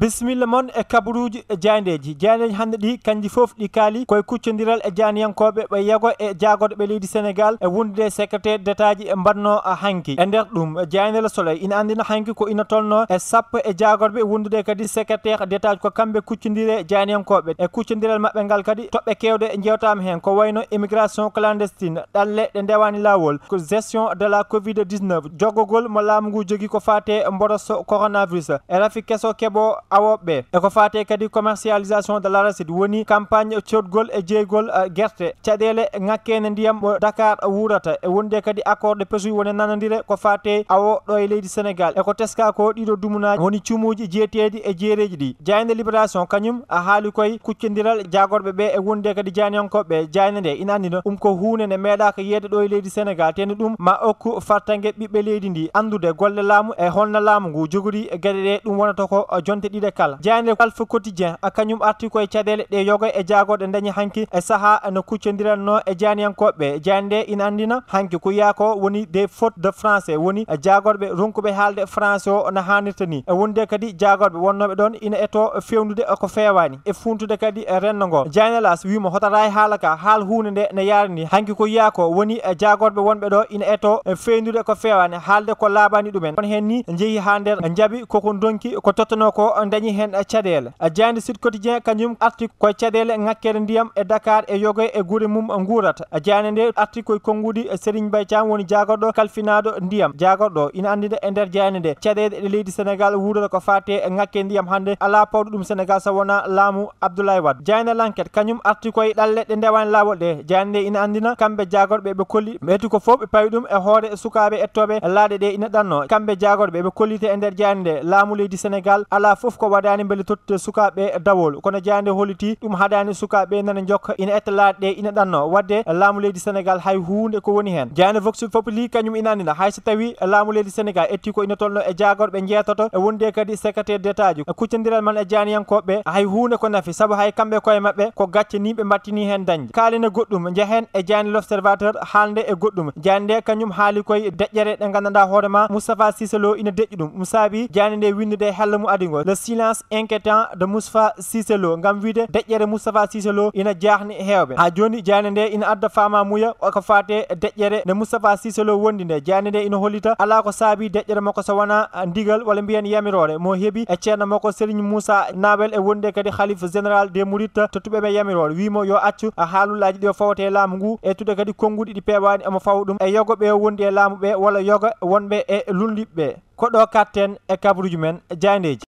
bisimilla moon e kabaruuji jaandeji jaandeji hannde ɗi kanji fof ɗi kaali koye kuccodiral e jaaniyankoɓe ɓe yago e jagoɗoɓe leydi sénégal e wondude secrétaire d' état ji e mbanno hanki e nder ɗum jaanel soleil ina andina hanki ko ina tolno e sappo e jagoɗoɓe wondude kadi secrétaire d' état ji ko kamɓe kuccodire jaaniyankoɓe e kuccodiral mabɓe ngal kadi toɓɓe kewɗe jewtama hen ko wayno immigration clandestine ɗalle ɗe ndewani lawol ko gestion de la covid 19 jogogol mo laamu ngu jogui ko fate mboɗoso coronavirus e rafi keso keɓo awoɓeɓe e ko fate kadi commercialisation de l'araside woni campagne codgol e jeygol e guerte caɗele ŋakkene ndiyam dakar wurata e wonde kadi accord de pesuy wone nanodire ko fate awo e leydi sénégal eko teska ko ɗiɗo dumunaji woni cumuji jeetedi e jeereji ɗi jayde libération kañum haali koye kuccodiral jagorɓe ɓe e wonde kadi janiyonkoɓe jayde nde ina andina ɗum ko hunde nde meeɗaka yeede ɗo e leydi sénégal teni ɗum ma okku fartangue ɓiɓɓe leydi ndi andude golle laamu e holna laamu ngu jogori e gueɗe ɗe ɗum wonata ko jonte ɗi ɗiɗe kala jeyande alpha quotidien kañum arti koye caɗele ɗe yogo e jagoɗe dañi hanki e saaha no kuccodiranno e janiyankoɓeɓe jeyande ina andina hanki ko yaako woni des faute de français woni jagoɗeɓe ronkuɓe haalde français o no hannirta ni e wonde kadi jagoɗeɓe wonnoɓe ɗon ina eto fewnude e ko fewani e funtude kadi e renno ngo jeynelas wimo hotata e haala ka haal hunde nde ne yarani hanki ko yaako woni jagoɗeɓe wonɓe ɗo ina eto fewnude e ko fewani haalde ko laabani ɗumen on hen ni jeehi ha nder jaabi koko donki ko tottano ko dañi hen caɗele jandi sud quotidien kañum arti koye caɗele ŋakkere ndiyam e dakar e yogoy e guure mum guurata jani nde arti koye konngudi sérigne bay thiam woni jagoɗo kalfinaɗo ndiyam jagoɗo ina andina e nder jani nde caɗele ɗe leydi sénégal wuurata ko fate ŋakke e ndiyam hande ala pawɗo ɗum sénégal so wona laamu abdoulaye wad jani l'enquête kañum arti koye ɗalle ɗe ndewani lawol ɗe jani nde ina andina kamɓe jagorɓe ɓe kolli ɓe ko foof ɓe pawi ɗum e hoore sukaɓe ettoɓe laaɗe ɗe ina ɗanno kamɓe jagorɓe ɓe kollite e nder jani nde laamu leydi sénégal ala foof ko waɗani beele tottude sukaɓe dawol kono jeyande holiti ɗum haɗani sukaɓe nana jokka ina ettalade ɗe ina ɗanno wadde laamu leydi sénégal hay hunde ko woni hen jeyande voxul fop li kañum ina andina hayso tawi laamu leydi sénégal etti ko ina tolno e jagor ɓe e jeetoto e wonde kadi secrétaire d' état ju kuccodiral man e jeaniyankoɓe hay hunde ko nafi saabu hay kamɓe koye mabɓe ko gaccanimɓe battini hen dañde kaalina goɗɗum jeehen e jeyande l' observateur haalde e goɗɗum jeyande nde kañum haali koye deƴƴere ɗe gandanɗa hoorema moustapha sisalo ina deƴƴi ɗum ɗum saabi jeyande nde windude hellamu adigol silence inquiétant de Mustafa Siselo ngam wiide deƴƴere Mustafa Siselo ina jahni hewɓe ha joni jani nde ina adda fama muya oko fate deƴƴere nde Mustafa Siselo wondi nde jani nde ina holita ala ko saabi deƴƴere makko so wona ndigal walla mbiyen yamirore mo heeɓi e ceerno makko Serigne Moussa Nawel e wonde kadi khalife général des Mourides tottuɓeɓe yamirore wimo yo accu haalullaji ɗi o fawate e laamu ngu e tude kadi konnguɗi ɗi peewani omo fawa e, e yogo ɓe wondi e laamu ɓe walla yoga wonɓe e lundiɓe ɓe ko ɗo katten e kabaruji men jandeji